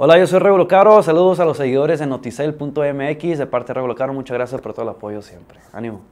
Hola, yo soy Regulo Caro. Saludos a los seguidores de noticel.mx. De parte de Regulo Caro, muchas gracias por todo el apoyo siempre. Ánimo.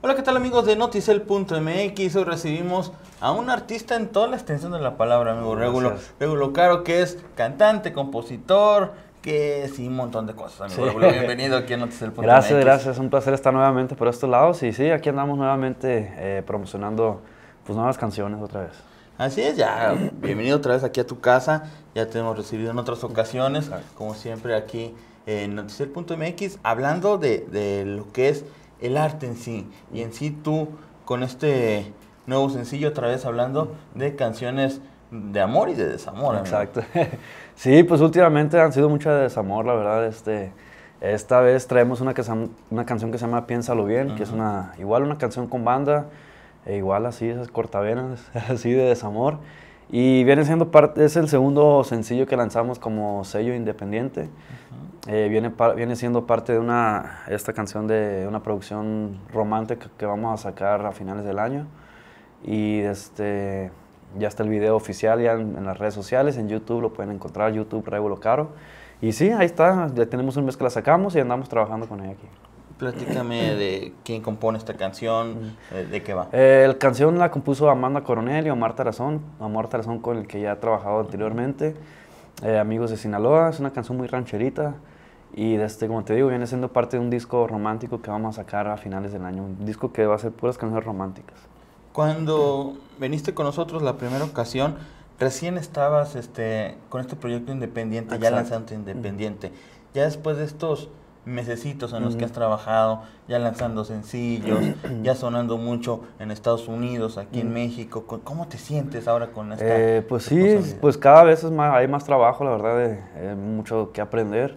Hola, ¿qué tal amigos de Noticel.mx? Hoy recibimos a un artista en toda la extensión de la palabra, amigo Regulo. Regulo Caro, que es cantante, compositor, que sí, un montón de cosas, amigo. Regulo, bienvenido aquí a Noticel.mx. Gracias, gracias. Un placer estar nuevamente por estos lados. Y sí, aquí andamos nuevamente eh, promocionando pues, nuevas canciones otra vez. Así es, ya. Bienvenido otra vez aquí a tu casa. Ya te hemos recibido en otras ocasiones. Como siempre aquí en Noticier.mx, hablando de, de, lo que es el arte en sí. Y en sí tú, con este nuevo sencillo, otra vez hablando de canciones de amor y de desamor. Exacto. Sí, pues últimamente han sido muchas de desamor, la verdad. Este, esta vez traemos una, una canción que se llama Piénsalo Bien, que es una igual una canción con banda e igual así, esas cortavenas, así de desamor. Y viene siendo parte, es el segundo sencillo que lanzamos como sello independiente. Eh, viene, viene siendo parte de una, esta canción de una producción romántica que vamos a sacar a finales del año. Y este, ya está el video oficial ya en, las redes sociales, en YouTube lo pueden encontrar, YouTube Regulo Caro. Y sí, ahí está, ya tenemos un mes que la sacamos y andamos trabajando con ella aquí. Platícame de quién compone esta canción, mm. eh, de qué va. Eh, la canción la compuso Amanda Coronel y Omar Tarazón, Omar Tarazón con el que ya he trabajado anteriormente, eh, Amigos de Sinaloa, es una canción muy rancherita y desde, este, como te digo, viene siendo parte de un disco romántico que vamos a sacar a finales del año, un disco que va a ser puras canciones románticas. Cuando viniste con nosotros la primera ocasión, recién estabas este, con este proyecto independiente, ya lanzante independiente. Ya después de estos mesecitos en los que has trabajado, ya lanzando sencillos, ya sonando mucho en Estados Unidos, aquí en México. ¿Cómo te sientes ahora con esta? Eh, pues sí, pues cada vez es más, hay más trabajo, la verdad, eh, mucho que aprender.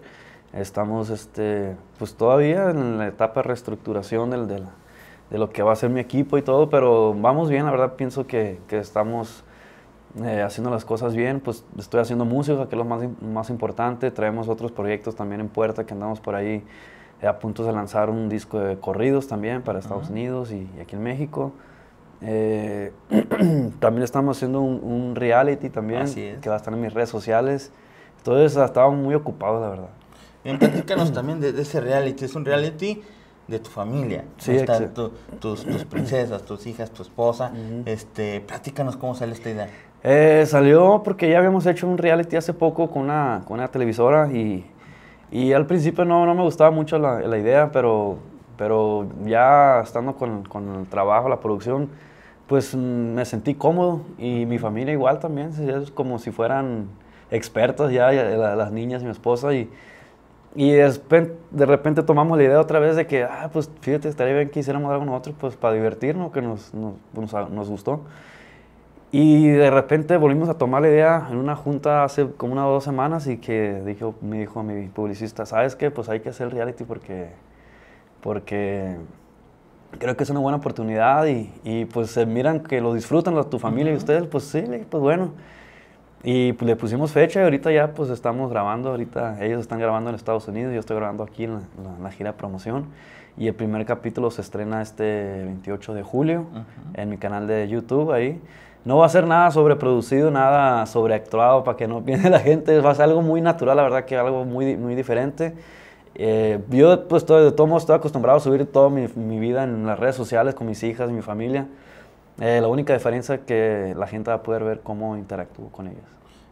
Estamos este, pues todavía en la etapa de reestructuración de lo que va a ser mi equipo y todo, pero vamos bien, la verdad pienso que, que estamos eh, haciendo las cosas bien, pues estoy haciendo música, que es lo más, más importante. Traemos otros proyectos también en puerta que andamos por ahí eh, a punto de lanzar un disco de corridos también para Estados Unidos y, aquí en México. Eh, también estamos haciendo un, reality también que va a estar en mis redes sociales. Entonces ah, estamos muy ocupados, la verdad. Bien, también de, ese reality. Es un reality de tu familia. Sí, Están tus, princesas, tus hijas, tu esposa. este, platícanos cómo sale esta idea. Eh, salió porque ya habíamos hecho un reality hace poco con una, con una televisora y, y al principio no, no me gustaba mucho la, la idea, pero, pero ya estando con, con, el trabajo, la producción, pues mm, me sentí cómodo y mi familia igual también, es como si fueran expertas ya, las niñas y mi esposa y, y de repente tomamos la idea otra vez de que, ah, pues fíjate, estaría bien que hiciéramos algo nosotros pues para divertirnos, que nos, nos, nos gustó. Y de repente volvimos a tomar la idea en una junta hace como una o dos semanas y que dijo, me dijo mi publicista, ¿sabes qué? Pues hay que hacer reality porque, porque creo que es una buena oportunidad y, pues se miran que lo disfrutan la, tu familia y ustedes, pues sí, pues bueno. Y pues, le pusimos fecha y ahorita ya pues estamos grabando, ahorita ellos están grabando en Estados Unidos, yo estoy grabando aquí en la, gira de promoción y el primer capítulo se estrena este 28 de julio en mi canal de YouTube ahí. No va a ser nada sobreproducido, nada sobreactuado para que no viene la gente. Va a ser algo muy natural, la verdad que algo muy, muy diferente. Eh, yo pues todo, de todo modo estoy acostumbrado a subir toda mi, vida en las redes sociales con mis hijas, mi familia. Eh, la única diferencia es que la gente va a poder ver cómo interactúo con ellas.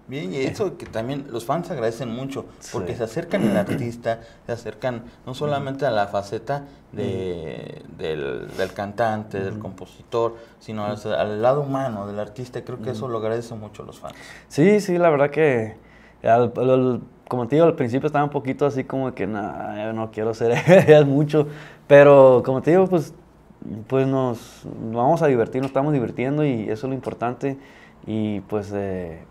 Bien, y eso que también los fans agradecen mucho, porque se acercan al artista, se acercan no solamente a la faceta de, del, del, cantante, del compositor, sino al, lado humano del artista. Creo que eso lo agradecen mucho los fans. Sí, sí, la verdad que, como te digo, al principio estaba un poquito así como que, no quiero hacer mucho, pero como te digo, pues, pues nos vamos a divertir, nos estamos divirtiendo y eso es lo importante. Y pues... Eh,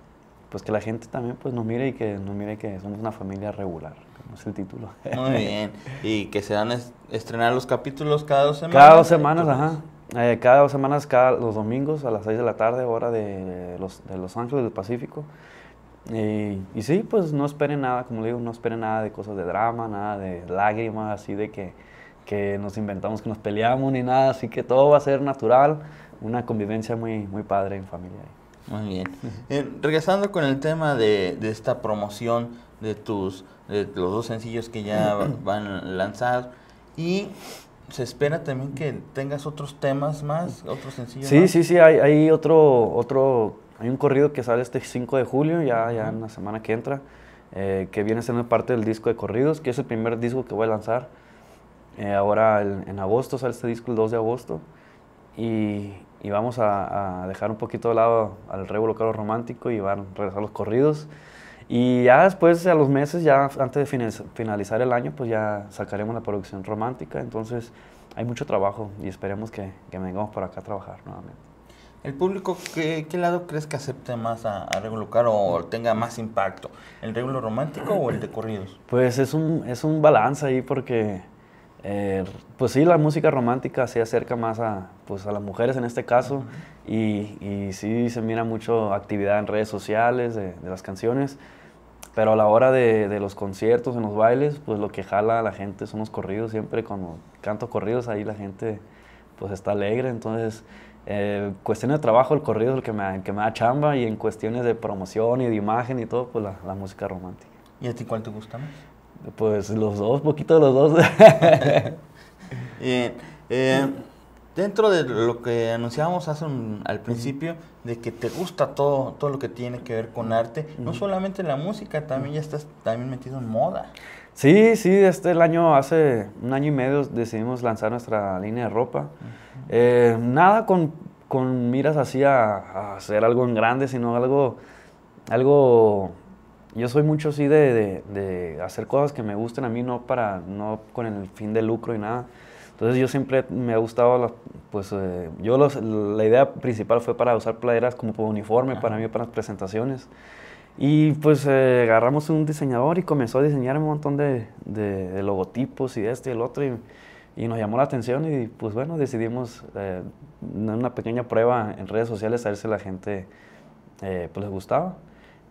pues que la gente también pues nos mire y que nos mire que somos una familia regular, como es el título. Muy bien. Y que se van a estrenar los capítulos cada dos semanas. Cada dos semanas, ajá. Eh, cada dos semanas, cada los domingos a las 6 de la tarde, hora de Los, de los Ángeles del Pacífico. Y, eh, y, sí, pues no esperen nada, como le digo, no esperen nada de cosas de drama, nada de lágrimas, así de que, que nos inventamos que nos peleamos ni nada, así que todo va a ser natural, una convivencia muy, muy padre en familia. Muy bien. Eh, regresando con el tema de, de, esta promoción de tus de los dos sencillos que ya van lanzados y se espera también que tengas otros temas más, otros sencillos. Sí, sí, sí, hay, hay, otro otro hay un corrido que sale este 5 de julio, ya ya en la semana que entra, eh, que viene siendo parte del disco de corridos, que es el primer disco que voy a lanzar. Eh, ahora en agosto sale este disco el 2 de agosto y, y vamos a, dejar un poquito de lado al revuelo caro romántico y van a regresar los corridos. Y ya después, a los meses, ya antes de finalizar el año, pues ya sacaremos la producción romántica. Entonces, hay mucho trabajo y esperemos que, vengamos por acá a trabajar nuevamente. ¿El público qué, qué lado crees que acepte más a, a o tenga más impacto? ¿El Regulo Romántico o el de Corridos? Pues es un, es un balance ahí porque eh, pues sí, la música romántica se acerca más a, pues, las mujeres en este caso y, sí se mira mucho actividad en redes sociales de, las canciones, pero a la hora de, los conciertos, en los bailes, pues lo que jala a la gente son los corridos, siempre cuando canto corridos ahí la gente pues está alegre, entonces eh, cuestiones de trabajo el corrido es el que me, da chamba y en cuestiones de promoción y de imagen y todo, pues la, la música romántica. ¿Y a ti cuál te gusta más? Pues los dos, poquito los dos. Eh, dentro de lo que anunciábamos hace al principio, de que te gusta todo, todo lo que tiene que ver con arte, no solamente la música, también ya estás también metido en moda. Sí, sí, este el año, hace un año y medio decidimos lanzar nuestra línea de ropa. Eh, nada con, miras así a, hacer algo en grande, sino algo, algo yo soy mucho así de, hacer cosas que me gusten a mí, no, para, no con el fin de lucro y nada. Entonces yo siempre me ha gustado, pues eh, yo la idea principal fue para usar playeras como uniforme para mí, para las presentaciones. Y pues eh, agarramos un diseñador y comenzó a diseñar un montón de, logotipos y este y el otro. Y, nos llamó la atención y pues bueno, decidimos eh, una pequeña prueba en redes sociales a ver si la gente pues les gustaba.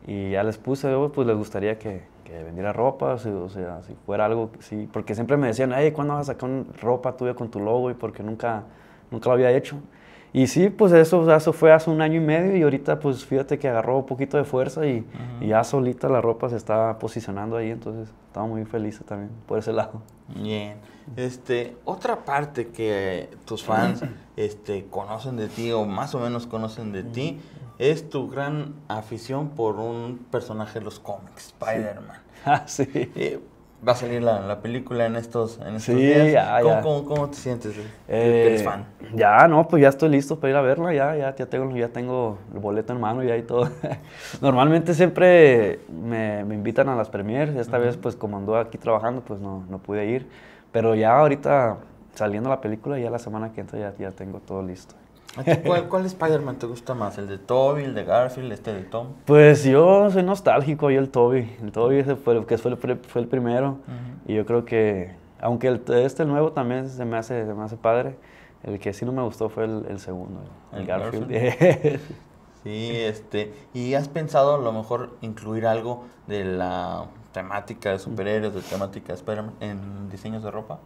Y ya les puse, pues les gustaría que, que vendiera ropa, o sea, si fuera algo, sí, porque siempre me decían, hey, ¿cuándo vas a sacar ropa tuya con tu logo? Y porque nunca, nunca lo había hecho. Y sí, pues eso, eso fue hace un año y medio y ahorita pues fíjate que agarró un poquito de fuerza y, ya solita la ropa se estaba posicionando ahí, entonces estaba muy feliz también por ese lado. Bien. Este, otra parte que tus fans este, conocen de ti o más o menos conocen de ti es tu gran afición por un personaje de los cómics, Spider-Man. Ah, sí. Eh, va a salir la, película en estos, en días. Ya, ¿Cómo, Cómo, te sientes? Eh? ¿Eres eh, fan? Ya, no, pues ya estoy listo para ir a verla, ya, ya, ya, tengo, ya tengo el boleto en mano y ahí todo. Normalmente siempre me, invitan a las premiers, esta vez pues como ando aquí trabajando pues no, pude ir, pero ya ahorita saliendo la película ya la semana que entra ya, ya tengo todo listo cuál, Spider-Man te gusta más? ¿El de Toby, el de Garfield, este de Tom? Pues yo soy nostálgico, y el Toby. El Toby fue, que fue, el, primero. Y yo creo que, aunque este nuevo también se me, hace, se padre, el que sí no me gustó fue el, segundo, el, Garfield. sí, este. ¿Y has pensado a lo mejor incluir algo de la temática de superhéroes, de temática de Spider-Man en diseños de ropa?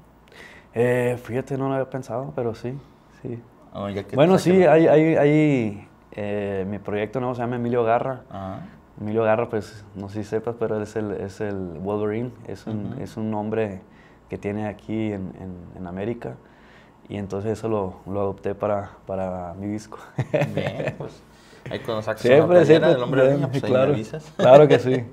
Eh, fíjate, no lo había pensado, pero sí, sí. Ah, bueno, sí, hay, eh, mi proyecto nuevo se llama Emilio Garra. Emilio Garra, pues no sé si sepas, pero es el, es Wolverine, es un, nombre que tiene aquí en, en, América. Y entonces eso lo, lo adopté para, mi disco. Bien, pues siempre, siempre, del pues, claro, Claro que sí.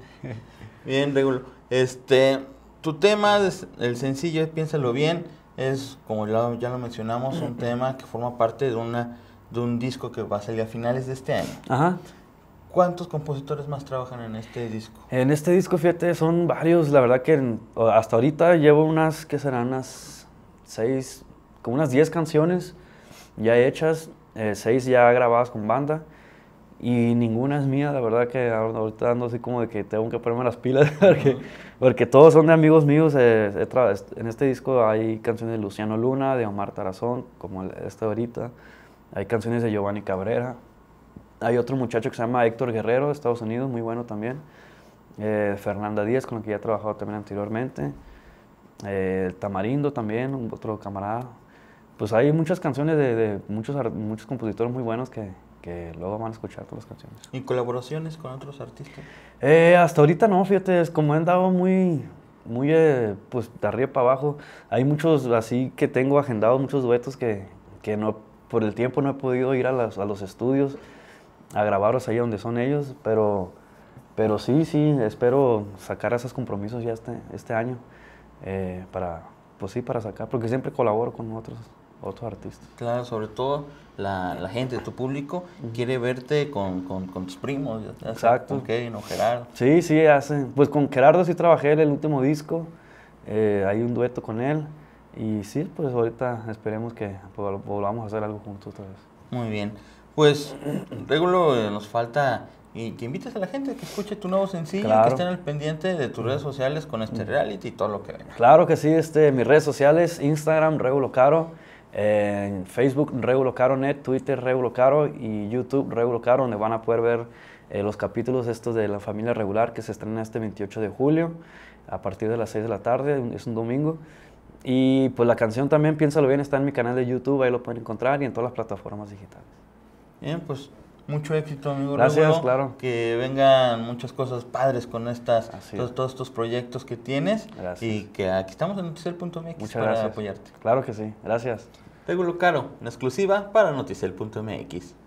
bien, Regulo. Este, tu tema, es el sencillo es Piénsalo Bien es, como ya, lo mencionamos, un tema que forma parte de, de un disco que va a salir a finales de este año. ¿Cuántos compositores más trabajan en este disco? En este disco, fíjate, son varios. La verdad que hasta ahorita llevo unas, ¿qué serán unas seis, como unas diez canciones ya hechas, eh, seis ya grabadas con banda y ninguna es mía, la verdad que ahorita ando así como de que tengo que ponerme las pilas porque, porque todos son de amigos míos. Eh, en este disco hay canciones de Luciano Luna, de Omar Tarazón, como este ahorita. Hay canciones de Giovanni Cabrera. Hay otro muchacho que se llama Héctor Guerrero, de Estados Unidos, muy bueno también. Eh, Fernanda Díaz, con la que ya he trabajado también anteriormente. Eh, Tamarindo también, otro camarada. Pues hay muchas canciones de, de muchos, muchos compositores muy buenos que, que luego van a escuchar todas las canciones. ¿Y colaboraciones con otros artistas? Eh, hasta ahorita no, fíjate, es como he andado muy, muy, eh, pues, de arriba para abajo. Hay muchos, así que tengo agendados muchos duetos que, que no, por el tiempo no he podido ir a, a los estudios a grabarlos ahí donde son ellos, pero, pero sí, sí, espero sacar esos compromisos ya este, este año eh, para, pues sí, para sacar, porque siempre colaboro con otros otros artistas. Claro, sobre todo la, la gente, tu público, quiere verte con, tus primos. Exacto. Con Kevin Gerardo. Sí, sí, hacen. Pues con Gerardo sí trabajé en el último disco, eh, hay un dueto con él. Y sí, pues ahorita esperemos que volvamos a hacer algo juntos otra vez. Muy bien. Pues, Regulo, eh, nos falta y que invites a la gente que escuche tu nuevo sencillo, que estén al pendiente de tus redes sociales con este reality y todo lo que venga. Claro que sí, este, mis redes sociales, Instagram, Regulo Caro, en Facebook, Regulo Caro Net, Twitter, Regulo Caro y YouTube, Regulo Caro, donde van a poder ver eh, los capítulos estos de La Familia Regular que se estrena este 28 de julio a partir de las 6 de la tarde, es un domingo. Y pues la canción también, piénsalo bien, está en mi canal de YouTube, ahí lo pueden encontrar y en todas las plataformas digitales. Bien, pues mucho éxito, amigo. Gracias, claro. Que vengan muchas cosas padres con estas, todos, estos proyectos que tienes. Gracias. Y que aquí estamos en mx para gracias. apoyarte. Claro que sí, gracias. Te caro, en exclusiva para Noticel.mx.